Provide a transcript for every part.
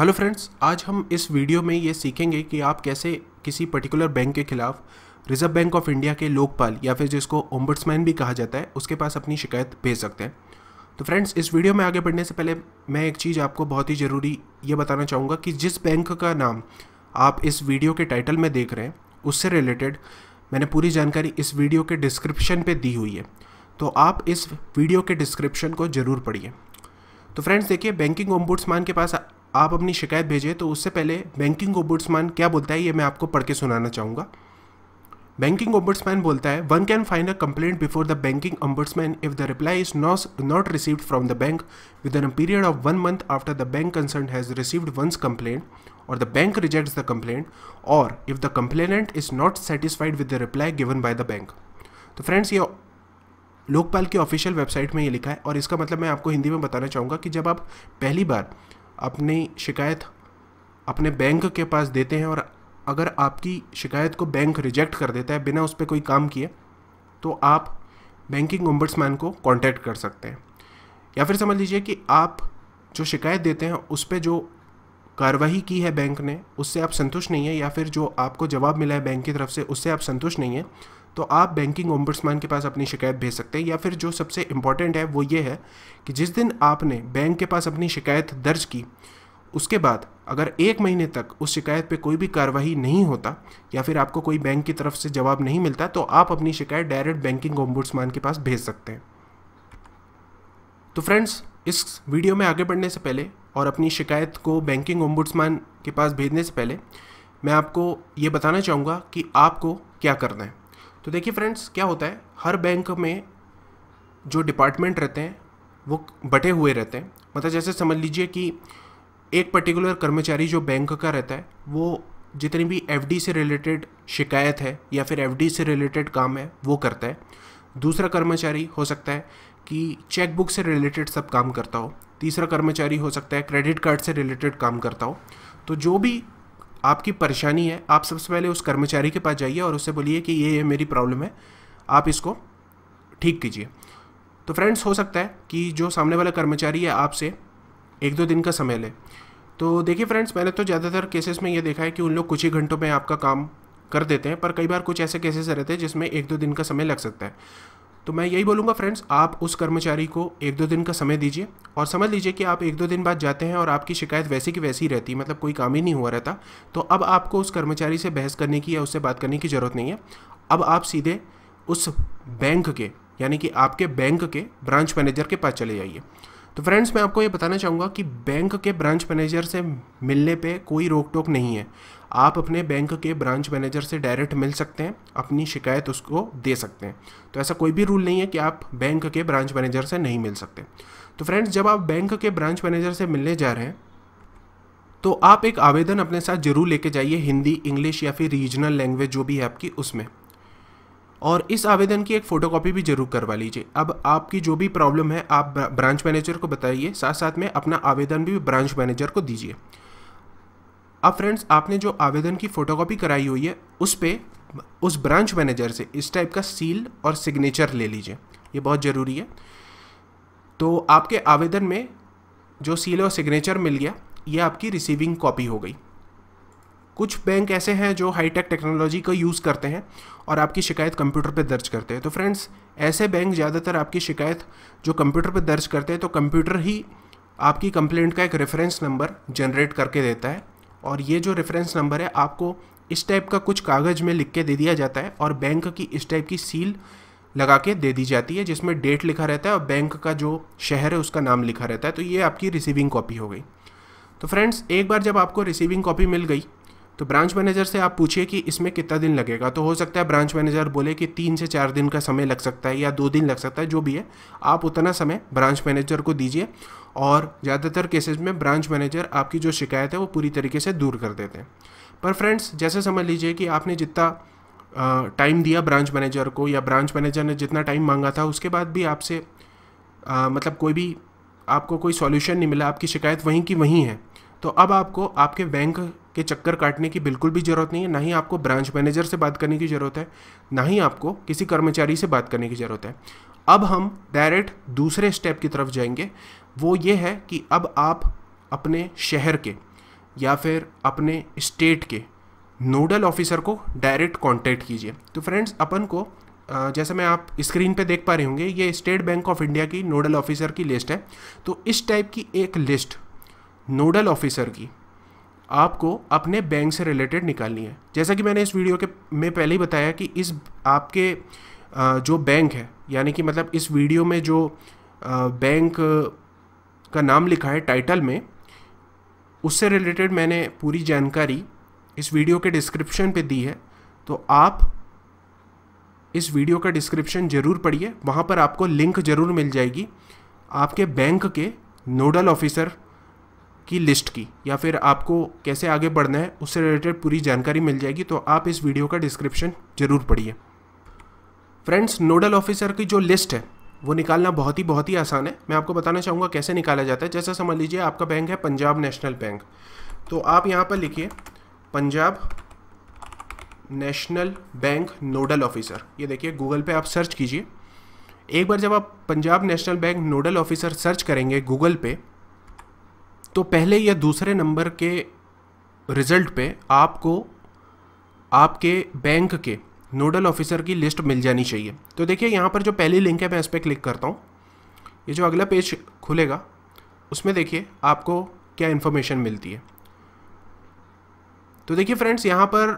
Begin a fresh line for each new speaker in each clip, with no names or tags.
hello friends आज हम इस वीडियो में ये सीखेंगे कि आप कैसे किसी पर्टिकुलर बैंक के खिलाफ रिजर्व बैंक ऑफ इंडिया के लोकपाल या फिर जिसको ओम्बड्समैन भी कहा जाता है उसके पास अपनी शिकायत भेज सकते हैं तो फ्रेंड्स इस वीडियो में आगे बढ़ने से पहले मैं एक चीज़ आपको बहुत ही ज़रूरी ये बताना चाहूँगा कि जिस बैंक का नाम आप इस वीडियो के टाइटल में देख रहे हैं उससे रिलेटेड मैंने पूरी जानकारी इस वीडियो के डिस्क्रिप्शन पर दी हुई है तो आप इस वीडियो के डिस्क्रिप्शन को ज़रूर पढ़िए तो फ्रेंड्स देखिए बैंकिंग ओम्बुड्समैन के पास आप अपनी शिकायत भेजें तो उससे पहले बैंकिंग ओबुड्समैन क्या बोलता है ये मैं आपको पढ़ के सुनाना चाहूँगा बैंकिंग ओबुड्समैन बोलता है one can find a complaint before the banking ombudsman if the reply is not not received from the bank within period of one month after the bank concern has received one's complaint or the bank rejects the complaint or if the complainant is not satisfied with the reply given by the bank तो friends ये लोकपाल की official website में ये लिखा है और इसका मतलब मैं आपको हिंदी में बताना चाहूँगा कि जब आप पहली बार अपनी शिकायत अपने बैंक के पास देते हैं और अगर आपकी शिकायत को बैंक रिजेक्ट कर देता है बिना उस पर कोई काम किए तो आप बैंकिंग ओम्बड्समैन को कांटेक्ट कर सकते हैं या फिर समझ लीजिए कि आप जो शिकायत देते हैं उस पर जो कार्रवाई की है बैंक ने उससे आप संतुष्ट नहीं है या फिर जो आपको जवाब मिला है बैंक की तरफ से उससे आप संतुष्ट नहीं है तो आप बैंकिंग ओम्बर्समैन के पास अपनी शिकायत भेज सकते हैं या फिर जो सबसे इम्पॉर्टेंट है वो ये है कि जिस दिन आपने बैंक के पास अपनी शिकायत दर्ज की उसके बाद अगर एक महीने तक उस शिकायत पे कोई भी कार्रवाई नहीं होता या फिर आपको कोई बैंक की तरफ से जवाब नहीं मिलता तो आप अपनी शिकायत डायरेक्ट बैंकिंग ओम्बुड्समैन के पास भेज सकते हैं तो फ्रेंड्स इस वीडियो में आगे बढ़ने से पहले और अपनी शिकायत को बैंकिंग ओम्बुड्समैन के पास भेजने से पहले मैं आपको ये बताना चाहूँगा कि आपको क्या करना है तो देखिए फ्रेंड्स क्या होता है हर बैंक में जो डिपार्टमेंट रहते हैं वो बटे हुए रहते हैं मतलब जैसे समझ लीजिए कि एक पर्टिकुलर कर्मचारी जो बैंक का रहता है वो जितनी भी एफ से रिलेटेड शिकायत है या फिर एफ से रिलेटेड काम है वो करता है दूसरा कर्मचारी हो सकता है कि चेकबुक से रिलेटेड सब काम करता हो तीसरा कर्मचारी हो सकता है क्रेडिट कार्ड से रिलेटेड काम करता हो तो जो भी आपकी परेशानी है आप सबसे पहले उस कर्मचारी के पास जाइए और उससे बोलिए कि ये ये मेरी प्रॉब्लम है आप इसको ठीक कीजिए तो फ्रेंड्स हो सकता है कि जो सामने वाला कर्मचारी है आपसे एक दो दिन का समय ले तो देखिए फ्रेंड्स मैंने तो ज़्यादातर केसेस में ये देखा है कि उन लोग कुछ ही घंटों में आपका काम कर देते हैं पर कई बार कुछ ऐसे केसेस रहते हैं जिसमें एक दो दिन का समय लग सकता है तो मैं यही बोलूँगा फ्रेंड्स आप उस कर्मचारी को एक दो दिन का समय दीजिए और समझ लीजिए कि आप एक दो दिन बाद जाते हैं और आपकी शिकायत वैसी की वैसी रहती है मतलब कोई काम ही नहीं हुआ रहता तो अब आपको उस कर्मचारी से बहस करने की या उससे बात करने की ज़रूरत नहीं है अब आप सीधे उस बैंक के यानी कि आपके बैंक के ब्रांच मैनेजर के पास चले जाइए तो फ्रेंड्स मैं आपको ये बताना चाहूँगा कि बैंक के ब्रांच मैनेजर से मिलने पे कोई रोक टोक नहीं है आप अपने बैंक के ब्रांच मैनेजर से डायरेक्ट मिल सकते हैं अपनी शिकायत उसको दे सकते हैं तो ऐसा कोई भी रूल नहीं है कि आप बैंक के ब्रांच मैनेजर से नहीं मिल सकते तो फ्रेंड्स जब आप बैंक के ब्रांच मैनेजर से मिलने जा रहे हैं तो आप एक आवेदन अपने साथ जरूर लेके जाइए हिंदी इंग्लिश या फिर रीजनल लैंग्वेज जो भी है आपकी उसमें और इस आवेदन की एक फ़ोटोकॉपी भी जरूर करवा लीजिए अब आपकी जो भी प्रॉब्लम है आप ब्रांच मैनेजर को बताइए साथ साथ में अपना आवेदन भी ब्रांच मैनेजर को दीजिए अब फ्रेंड्स आपने जो आवेदन की फ़ोटोकॉपी कराई हुई है उस पर उस ब्रांच मैनेजर से इस टाइप का सील और सिग्नेचर ले लीजिए ये बहुत ज़रूरी है तो आपके आवेदन में जो सील और सिग्नेचर मिल गया ये आपकी रिसीविंग कॉपी हो गई कुछ बैंक ऐसे हैं जो हाईटेक टेक्नोलॉजी का यूज़ करते हैं और आपकी शिकायत कंप्यूटर पर दर्ज करते हैं तो फ्रेंड्स ऐसे बैंक ज़्यादातर आपकी शिकायत जो कंप्यूटर पर दर्ज करते हैं तो कंप्यूटर ही आपकी कंप्लेंट का एक रेफरेंस नंबर जनरेट करके देता है और ये जो रेफरेंस नंबर है आपको इस टाइप का कुछ कागज़ में लिख के दे दिया जाता है और बैंक की इस टाइप की सील लगा के दे दी जाती है जिसमें डेट लिखा रहता है और बैंक का जो शहर है उसका नाम लिखा रहता है तो ये आपकी रिसीविंग कॉपी हो गई तो फ्रेंड्स एक बार जब आपको रिसीविंग कॉपी मिल गई तो ब्रांच मैनेजर से आप पूछिए कि इसमें कितना दिन लगेगा तो हो सकता है ब्रांच मैनेजर बोले कि तीन से चार दिन का समय लग सकता है या दो दिन लग सकता है जो भी है आप उतना समय ब्रांच मैनेजर को दीजिए और ज़्यादातर केसेज में ब्रांच मैनेजर आपकी जो शिकायत है वो पूरी तरीके से दूर कर देते हैं पर फ्रेंड्स जैसे समझ लीजिए कि आपने जितना टाइम दिया ब्रांच मैनेजर को या ब्रांच मैनेजर ने जितना टाइम मांगा था उसके बाद भी आपसे मतलब कोई भी आपको कोई सॉल्यूशन नहीं मिला आपकी शिकायत वहीं की वहीं है तो अब आपको आपके बैंक के चक्कर काटने की बिल्कुल भी ज़रूरत नहीं है ना ही आपको ब्रांच मैनेजर से बात करने की ज़रूरत है ना ही आपको किसी कर्मचारी से बात करने की ज़रूरत है अब हम डायरेक्ट दूसरे स्टेप की तरफ जाएंगे वो ये है कि अब आप अपने शहर के या फिर अपने स्टेट के नोडल ऑफिसर को डायरेक्ट कांटेक्ट कीजिए तो फ्रेंड्स अपन को जैसे मैं आप स्क्रीन पे देख पा रहे होंगे ये स्टेट बैंक ऑफ इंडिया की नोडल ऑफिसर की लिस्ट है तो इस टाइप की एक लिस्ट नोडल ऑफिसर की आपको अपने बैंक से रिलेटेड निकालनी है जैसा कि मैंने इस वीडियो के में पहले ही बताया कि इस आपके जो बैंक है यानी कि मतलब इस वीडियो में जो बैंक का नाम लिखा है टाइटल में उससे रिलेटेड मैंने पूरी जानकारी इस वीडियो के डिस्क्रिप्शन पे दी है तो आप इस वीडियो का डिस्क्रिप्शन ज़रूर पढ़िए वहाँ पर आपको लिंक ज़रूर मिल जाएगी आपके बैंक के नोडल ऑफिसर की लिस्ट की या फिर आपको कैसे आगे बढ़ना है उससे रिलेटेड पूरी जानकारी मिल जाएगी तो आप इस वीडियो का डिस्क्रिप्शन ज़रूर पढ़िए फ्रेंड्स नोडल ऑफिसर की जो लिस्ट है वो निकालना बहुत ही बहुत ही आसान है मैं आपको बताना चाहूँगा कैसे निकाला जाता है जैसा समझ लीजिए आपका बैंक है पंजाब नेशनल बैंक तो आप यहाँ पर लिखिए Punjab National Bank nodal officer ये देखिए गूगल पे आप सर्च कीजिए एक बार जब आप Punjab National Bank nodal officer search करेंगे गूगल पे तो पहले या दूसरे नंबर के रिज़ल्ट पे आपको आपके बैंक के नोडल ऑफिसर की लिस्ट मिल जानी चाहिए तो देखिए यहाँ पर जो पहली लिंक है मैं इस पर क्लिक करता हूँ ये जो अगला पेज खुलेगा उसमें देखिए आपको क्या इन्फॉर्मेशन मिलती है तो देखिए फ्रेंड्स यहाँ पर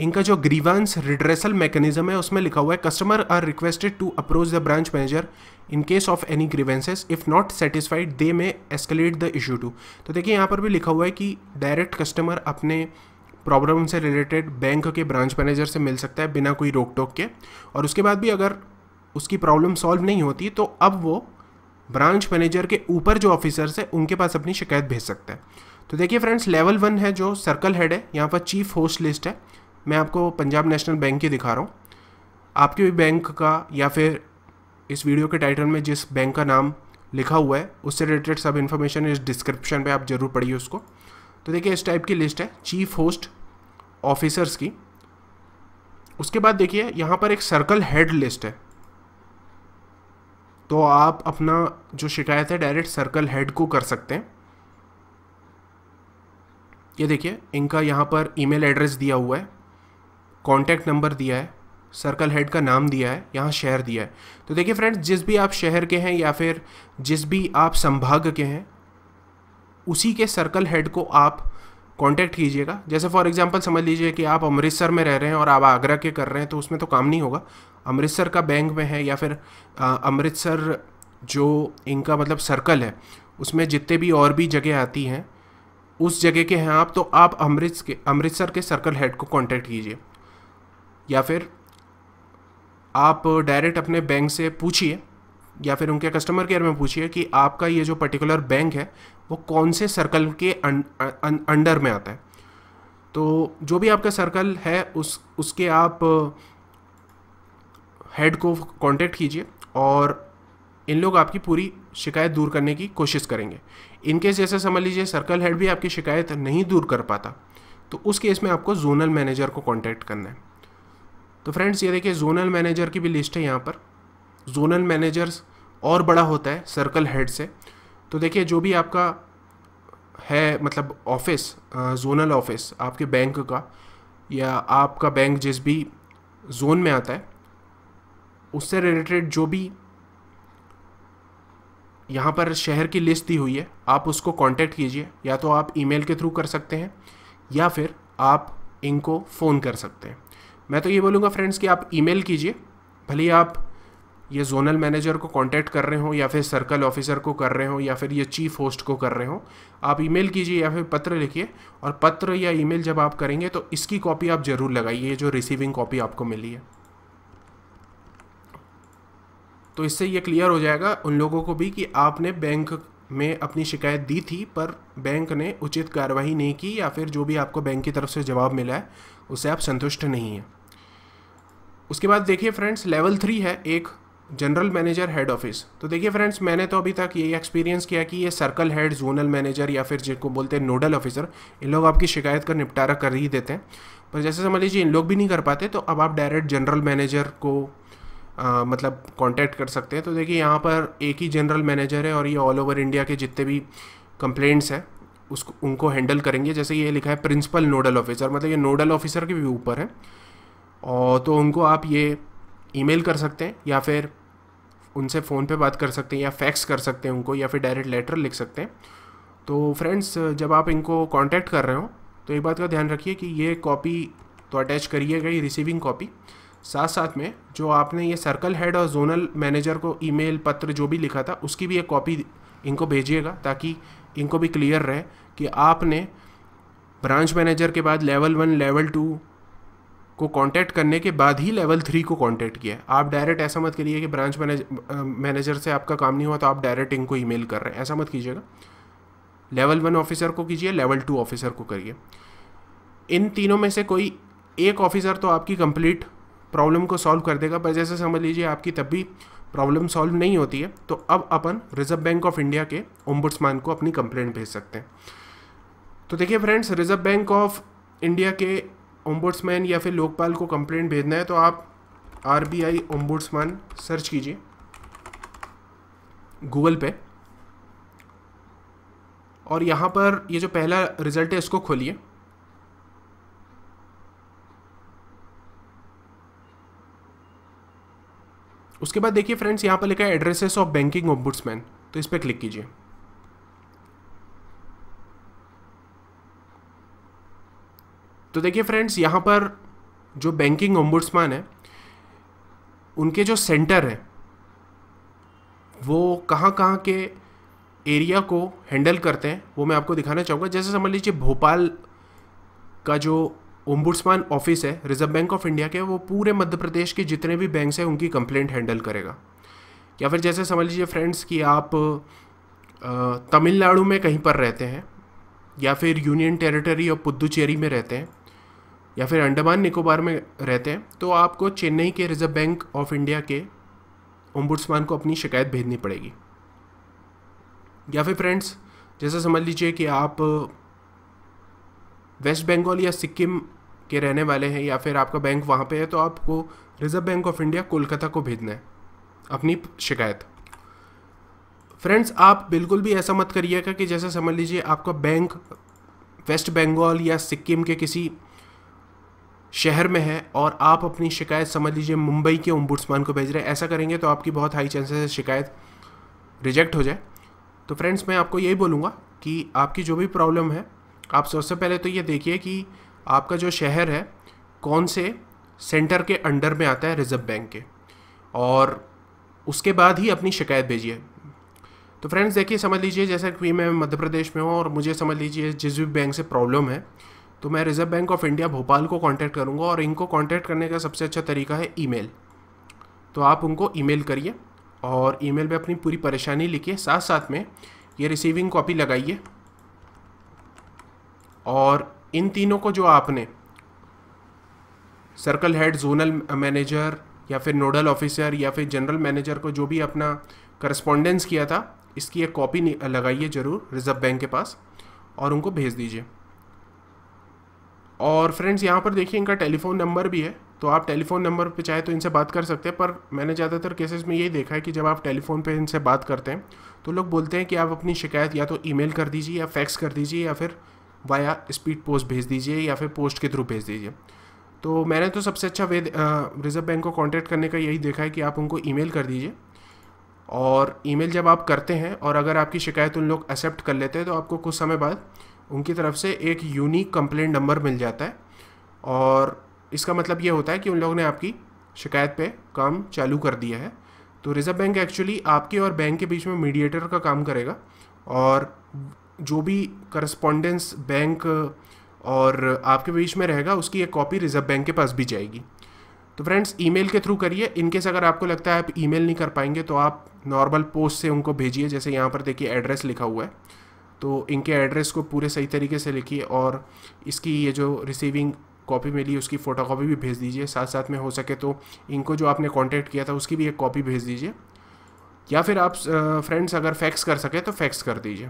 इनका जो ग्रीवांस रिड्रेसल मैकेनिज्म है उसमें लिखा हुआ है customer are requested to approach the branch manager in case of any grievances if not satisfied they may escalate the issue to तो देखिए यहाँ पर भी लिखा हुआ है कि डायरेक्ट कस्टमर अपने प्रॉब्लम से रिलेटेड बैंक के ब्रांच मैनेजर से मिल सकता है बिना कोई रोक टोक के और उसके बाद भी अगर उसकी प्रॉब्लम सॉल्व नहीं होती तो अब वो ब्रांच मैनेजर के ऊपर जो ऑफिसर्स है उनके पास अपनी शिकायत भेज सकता है तो देखिए फ्रेंड्स लेवल वन है जो सर्कल हेड है यहाँ पर चीफ होस्ट लिस्ट है मैं आपको पंजाब नेशनल बैंक की दिखा रहा हूँ आपके भी बैंक का या फिर इस वीडियो के टाइटल में जिस बैंक का नाम लिखा हुआ है उससे रिलेटेड सब इन्फॉर्मेशन इस डिस्क्रिप्शन पे आप ज़रूर पढ़िए उसको तो देखिए इस टाइप की लिस्ट है चीफ होस्ट ऑफिसर्स की उसके बाद देखिए यहाँ पर एक सर्कल हेड लिस्ट है तो आप अपना जो शिकायत है डायरेक्ट सर्कल हेड को कर सकते हैं ये देखिए इनका यहाँ पर ईमेल एड्रेस दिया हुआ है कॉन्टैक्ट नंबर दिया है सर्कल हेड का नाम दिया है यहाँ शहर दिया है तो देखिए फ्रेंड्स जिस भी आप शहर के हैं या फिर जिस भी आप संभाग के हैं उसी के सर्कल हेड को आप कांटेक्ट कीजिएगा जैसे फॉर एग्जांपल समझ लीजिए कि आप अमृतसर में रह रहे हैं और आप आगरा के कर रहे हैं तो उसमें तो काम नहीं होगा अमृतसर का बैंक में है या फिर अमृतसर जो इनका मतलब सर्कल है उसमें जितने भी और भी जगह आती हैं उस जगह के हैं आप तो आप अमृत के अमृतसर के सर्कल हेड को कॉन्टैक्ट कीजिए या फिर आप डायरेक्ट अपने बैंक से पूछिए या फिर उनके कस्टमर केयर में पूछिए कि आपका ये जो पर्टिकुलर बैंक है वो कौन से सर्कल के अंडर अं-, में आता है तो जो भी आपका सर्कल है उस उसके आप हेड को कांटेक्ट कीजिए और इन लोग आपकी पूरी शिकायत दूर करने की कोशिश करेंगे इनकेस जैसे समझ लीजिए सर्कल हेड भी आपकी शिकायत नहीं दूर कर पाता तो उस केस में आपको जोनल मैनेजर को कांटेक्ट करना है तो फ्रेंड्स ये देखिए जोनल मैनेजर की भी लिस्ट है यहाँ पर जोनल मैनेजर्स और बड़ा होता है सर्कल हेड से तो देखिए जो भी आपका है मतलब ऑफिस जोनल ऑफिस आपके बैंक का या आपका बैंक जिस भी जोन में आता है उससे रिलेटेड जो भी यहाँ पर शहर की लिस्ट दी हुई है आप उसको कांटेक्ट कीजिए या तो आप ईमेल के थ्रू कर सकते हैं या फिर आप इनको फ़ोन कर सकते हैं मैं तो ये बोलूँगा फ्रेंड्स कि आप ईमेल कीजिए भले आप ये जोनल मैनेजर को कांटेक्ट कर रहे हो या फिर सर्कल ऑफिसर को कर रहे हो या फिर ये चीफ होस्ट को कर रहे हो आप ईमेल कीजिए या फिर पत्र लिखिए और पत्र या ईमेल जब आप करेंगे तो इसकी कॉपी आप ज़रूर लगाइए जो रिसीविंग कॉपी आपको मिली है तो इससे ये क्लियर हो जाएगा उन लोगों को भी कि आपने बैंक में अपनी शिकायत दी थी पर बैंक ने उचित कार्रवाई नहीं की या फिर जो भी आपको बैंक की तरफ से जवाब मिला है उससे आप संतुष्ट नहीं हैं उसके बाद देखिए फ्रेंड्स लेवल थ्री है एक जनरल मैनेजर हेड ऑफिस तो देखिए फ्रेंड्स मैंने तो अभी तक ये एक्सपीरियंस किया कि ये सर्कल हेड जोनल मैनेजर या फिर जिनको बोलते हैं नोडल ऑफिसर इन लोग आपकी शिकायत का निपटारा कर ही देते हैं पर जैसे समझ लीजिए इन लोग भी नहीं कर पाते तो अब आप डायरेक्ट जनरल मैनेजर को आ, मतलब कॉन्टैक्ट कर सकते हैं तो देखिए यहाँ पर एक ही जनरल मैनेजर है और ये ऑल ओवर इंडिया के जितने भी कंप्लेंट्स हैं उसको उनको हैंडल करेंगे जैसे ये लिखा है प्रिंसिपल नोडल ऑफिसर मतलब ये नोडल ऑफिसर के भी ऊपर है और तो उनको आप ये ईमेल कर सकते हैं या फिर उनसे फ़ोन पे बात कर सकते हैं या फैक्स कर सकते हैं उनको या फिर डायरेक्ट लेटर लिख सकते हैं तो फ्रेंड्स जब आप इनको कांटेक्ट कर रहे हो तो एक बात का ध्यान रखिए कि ये कॉपी तो अटैच करिएगा ही रिसीविंग कॉपी साथ साथ में जो आपने ये सर्कल हेड और जोनल मैनेजर को ईमेल पत्र जो भी लिखा था उसकी भी एक कॉपी इनको भेजिएगा ताकि इनको भी क्लियर रहे कि आपने ब्रांच मैनेजर के बाद लेवल वन लेवल टू को कांटेक्ट करने के बाद ही लेवल थ्री को कांटेक्ट किया आप डायरेक्ट ऐसा मत करिए कि ब्रांच मैनेजर से आपका काम नहीं हुआ तो आप डायरेक्ट इनको ईमेल कर रहे हैं ऐसा मत कीजिएगा लेवल वन ऑफिसर को कीजिए लेवल टू ऑफिसर को करिए इन तीनों में से कोई एक ऑफिसर तो आपकी कंप्लीट प्रॉब्लम को सॉल्व कर देगा पर जैसे समझ लीजिए आपकी तब भी प्रॉब्लम सॉल्व नहीं होती है तो अब अपन रिजर्व बैंक ऑफ इंडिया के ओम्बुड्समैन को अपनी कंप्लेंट भेज सकते हैं तो देखिए friends Reserve Bank of India के ओम्बुड्समैन या फिर लोकपाल को कंप्लेंट भेजना है तो आप R B I ombudsman search कीजिए गूगल पे और यहाँ पर ये जो पहला रिजल्ट है इसको खोलिए उसके बाद देखिए फ्रेंड्स यहाँ पर लिखा है एड्रेसेस ऑफ बैंकिंग ओम्बुड्समैन तो इस पर क्लिक कीजिए तो देखिए फ्रेंड्स यहाँ पर जो बैंकिंग ओम्बुड्समैन है उनके जो सेंटर हैं वो कहाँ कहाँ के एरिया को हैंडल करते हैं वो मैं आपको दिखाना चाहूँगा जैसे समझ लीजिए भोपाल का जो ओम्बुड्समैन ऑफिस है रिजर्व बैंक ऑफ इंडिया के वो पूरे मध्य प्रदेश के जितने भी बैंक्स हैं उनकी कंप्लेंट हैंडल करेगा या फिर जैसे समझ लीजिए फ्रेंड्स कि आप तमिलनाडु में कहीं पर रहते हैं या फिर यूनियन टेरिटरी और पुद्दुचेरी में रहते हैं या फिर अंडमान निकोबार में रहते हैं तो आपको चेन्नई के रिजर्व बैंक ऑफ इंडिया के ओम्बुड्समान को अपनी शिकायत भेजनी पड़ेगी या फिर फ्रेंड्स जैसा समझ लीजिए कि आप वेस्ट बंगाल या सिक्किम के रहने वाले हैं या फिर आपका बैंक वहाँ पे है तो आपको Reserve Bank of India Kolkata को भेजना है अपनी शिकायत फ्रेंड्स आप बिल्कुल भी ऐसा मत करिएगा कि जैसे समझ लीजिए आपका बैंक वेस्ट बंगाल या सिक्किम के किसी शहर में है और आप अपनी शिकायत समझ लीजिए मुंबई के ओम्बुड्समान को भेज रहे हैं ऐसा करेंगे तो आपकी बहुत हाई चांसेस है शिकायत रिजेक्ट हो जाए तो फ्रेंड्स मैं आपको यही बोलूँगा कि आपकी जो भी प्रॉब्लम है आप सबसे पहले तो ये देखिए कि आपका जो शहर है कौन से सेंटर के अंडर में आता है रिजर्व बैंक के और उसके बाद ही अपनी शिकायत भेजिए तो फ्रेंड्स देखिए समझ लीजिए जैसा कि मैं मध्य प्रदेश में हूँ और मुझे समझ लीजिए जिस भी बैंक से प्रॉब्लम है तो मैं Reserve Bank of India Bhopal को कॉन्टैक्ट करूँगा और इनको कॉन्टैक्ट करने का सबसे अच्छा तरीका है ई तो आप उनको ई करिए और ई में अपनी पूरी परेशानी लिखिए साथ साथ में ये रिसीविंग कॉपी लगाइए और इन तीनों को जो आपने सर्कल हेड जोनल मैनेजर या फिर नोडल ऑफिसर या फिर जनरल मैनेजर को जो भी अपना करस्पॉन्डेंस किया था इसकी एक कॉपी लगाइए ज़रूर रिज़र्व बैंक के पास और उनको भेज दीजिए और फ्रेंड्स यहाँ पर देखिए इनका टेलीफोन नंबर भी है तो आप टेलीफोन नंबर पे चाहे तो इनसे बात कर सकते हैं पर मैंने ज़्यादातर केसेस में यही देखा है कि जब आप टेलीफोन पे इनसे बात करते हैं तो लोग बोलते हैं कि आप अपनी शिकायत या तो ईमेल कर दीजिए या फैक्स कर दीजिए या फिर वाया स्पीड पोस्ट भेज दीजिए या फिर पोस्ट के थ्रू भेज दीजिए तो मैंने तो सबसे अच्छा वे रिज़र्व बैंक को कॉन्टैक्ट करने का यही देखा है कि आप उनको ई कर दीजिए और ईमेल जब आप करते हैं और अगर आपकी शिकायत उन लोग एक्सेप्ट कर लेते हैं तो आपको कुछ समय बाद उनकी तरफ से एक यूनिक कंप्लेंट नंबर मिल जाता है और इसका मतलब ये होता है कि उन लोगों ने आपकी शिकायत पे काम चालू कर दिया है तो रिज़र्व बैंक एक्चुअली आपके और बैंक के बीच में मीडिएटर का काम करेगा और जो भी करस्पॉन्डेंस बैंक और आपके बीच में रहेगा उसकी एक कॉपी रिज़र्व बैंक के पास भी जाएगी तो फ्रेंड्स ईमेल के थ्रू करिए इनकेस अगर आपको लगता है आप ईमेल नहीं कर पाएंगे तो आप नॉर्मल पोस्ट से उनको भेजिए जैसे यहाँ पर देखिए एड्रेस लिखा हुआ है तो इनके एड्रेस को पूरे सही तरीके से लिखिए और इसकी ये जो रिसीविंग कॉपी मिली उसकी फ़ोटोकॉपी भी भेज दीजिए साथ साथ में हो सके तो इनको जो आपने कांटेक्ट किया था उसकी भी एक कॉपी भेज दीजिए या फिर आप फ्रेंड्स अगर फैक्स कर सके तो फैक्स कर दीजिए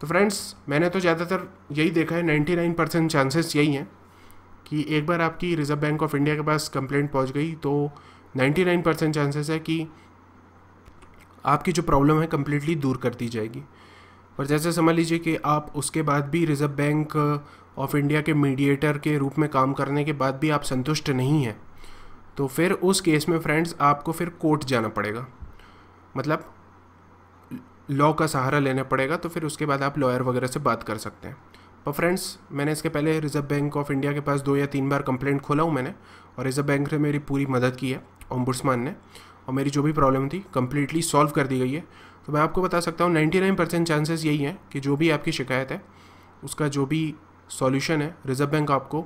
तो फ्रेंड्स मैंने तो ज़्यादातर यही देखा है 99 परसेंट चांसेस यही हैं कि एक बार आपकी रिज़र्व बैंक ऑफ इंडिया के पास कंप्लेंट पहुंच गई तो 99 परसेंट चांसेस है कि आपकी जो प्रॉब्लम है कम्प्लीटली दूर कर दी जाएगी पर जैसे समझ लीजिए कि आप उसके बाद भी रिज़र्व बैंक ऑफ इंडिया के मीडिएटर के रूप में काम करने के बाद भी आप संतुष्ट नहीं हैं तो फिर उस केस में फ्रेंड्स आपको फिर कोर्ट जाना पड़ेगा मतलब लॉ का सहारा लेना पड़ेगा तो फिर उसके बाद आप लॉयर वगैरह से बात कर सकते हैं पर फ्रेंड्स मैंने इसके पहले रिजर्व बैंक ऑफ इंडिया के पास दो या तीन बार कंप्लेंट खोला हूँ मैंने और रिजर्व बैंक ने मेरी पूरी मदद की है ओम्बुड्समान ने और मेरी जो भी प्रॉब्लम थी कम्प्लीटली सॉल्व कर दी गई है तो मैं आपको बता सकता हूँ नाइन्टी परसेंट चांसेस यही हैं कि जो भी आपकी शिकायत है उसका जो भी सॉल्यूशन है रिजर्व बैंक आपको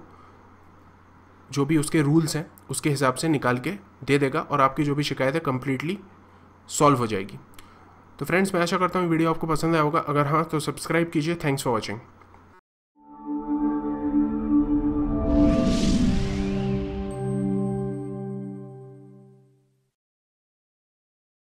जो भी उसके रूल्स हैं उसके हिसाब से निकाल के दे देगा और आपकी जो भी शिकायत है कम्प्लीटली सॉल्व हो जाएगी तो फ्रेंड्स मैं आशा करता हूँ वीडियो आपको पसंद आया होगा अगर हाँ तो सब्सक्राइब कीजिए थैंक्स फॉर वॉचिंग